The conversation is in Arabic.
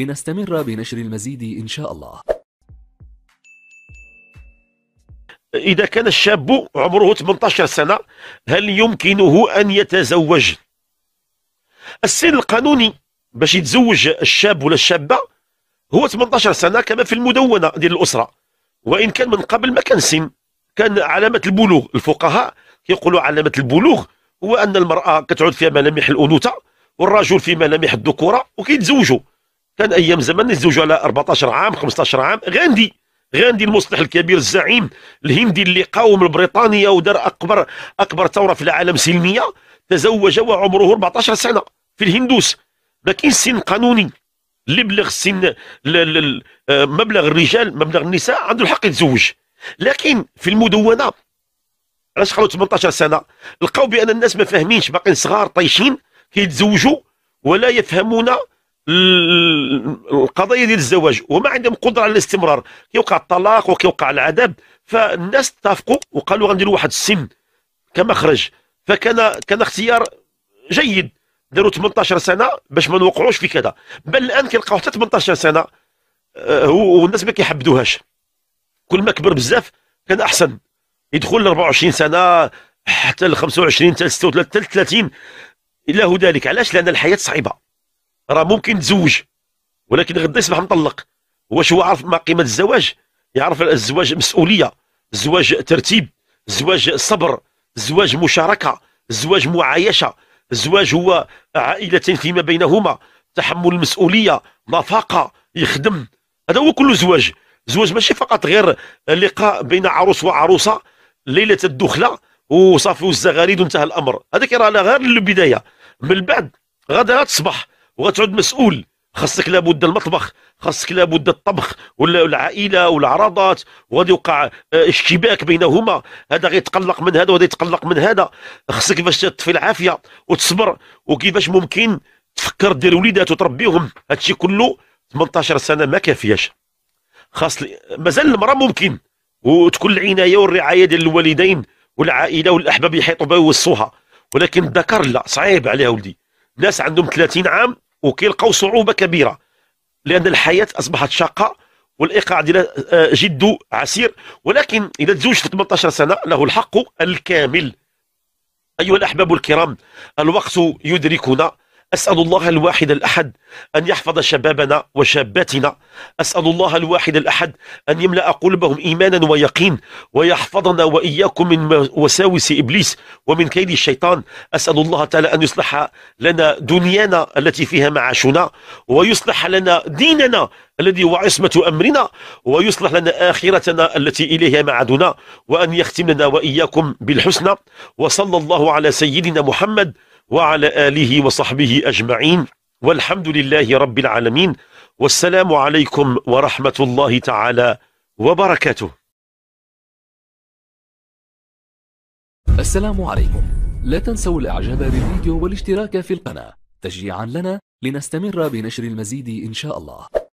لنستمر بنشر المزيد إن شاء الله إذا كان الشاب عمره 18 سنة هل يمكنه أن يتزوج السن القانوني باش يتزوج الشاب ولا الشابة هو 18 سنة كما في المدونة ديال الأسرة وإن كان من قبل ما كان سن كان علامة البلوغ الفقهاء يقولوا علامة البلوغ هو أن المرأة كتعود في ملامح الأنوثة والرجل في ملامح الذكورة وكيتزوجوا كان ايام زمان الزوج على 14 عام 15 عام غاندي غاندي المصلح الكبير الزعيم الهندي اللي قاوم البريطانيا ودار اكبر اكبر ثوره في العالم سلميه تزوج وعمره 14 سنه في الهندوس ما كاينش سن قانوني اللي بلغ سن آه، مبلغ الرجال مبلغ النساء عنده الحق يتزوج لكن في المدونه علاش قالوا 18 سنه لقاو بان الناس ما فاهمينش باقيين صغار طايشين كيتزوجوا ولا يفهمون القضايا ديال الزواج وما عندهم قدره على الاستمرار كيوقع الطلاق وكيوقع العذاب فالناس اتفقوا وقالوا غنديروا واحد السن كمخرج فكان كان اختيار جيد داروا 18 سنه باش ما نوقعوش في كذا بل الان كيلقاو حتى 18 سنه آه، والناس ما كيحبدوهاش كل ما كبر بزاف كان احسن يدخل ل 24 سنه حتى ل 25 حتى ل 36 حتى 30 الى ذلك علاش لان الحياه صعيبه راه ممكن تزوج ولكن غدا يصبح مطلق واش هو عارف ما قيمه الزواج يعرف الزواج مسؤوليه الزواج ترتيب الزواج صبر الزواج مشاركه الزواج معايشه الزواج هو عائلتين فيما بينهما تحمل المسؤوليه نفقه يخدم هذا هو كل زواج زواج ماشي فقط غير لقاء بين عروس وعروسه ليله الدخله وصافي والزغاريد وانتهى الامر هذاك راه غير البدايه من بعد غدا تصبح وغتعود مسؤول خاصك لابد المطبخ خاصك لابد الطبخ ولا العائله والعراضات وغادي يوقع آه، اشتباك بينهما هذا غيتقلق من هذا وهذا يتقلق من هذا خاصك باش تطفي العافيه وتصبر وكيفاش ممكن تفكر دير وليدات وتربيهم هادشي كله 18 سنه ما كافياش خاص مازال المراه ممكن وتكون العنايه والرعايه ديال الوالدين والعائله والاحباب يحيطوا بها ويوصوها ولكن الذكر لا صعيب عليها ولدي ناس عندهم 30 عام وكيلقاو صعوبه كبيره لان الحياه اصبحت شاقه والايقاع آه، جد عسير ولكن اذا تزوج في 18 سنه له الحق الكامل ايها الاحباب الكرام الوقت يدركنا أسأل الله الواحد الأحد أن يحفظ شبابنا وشاباتنا أسأل الله الواحد الأحد أن يملأ قلوبهم إيمانا ويقين ويحفظنا وإياكم من وساوس إبليس ومن كيد الشيطان أسأل الله تعالى أن يصلح لنا دنيانا التي فيها معاشنا ويصلح لنا ديننا الذي هو عصمة أمرنا ويصلح لنا آخرتنا التي إليها معادنا وأن يختم لنا وإياكم بالحسنى وصلى الله على سيدنا محمد وعلى آله وصحبه أجمعين والحمد لله رب العالمين والسلام عليكم ورحمة الله تعالى وبركاته السلام عليكم لا تنسوا الإعجاب بالفيديو والاشتراك في القناة تشجيعا لنا لنستمر بنشر المزيد إن شاء الله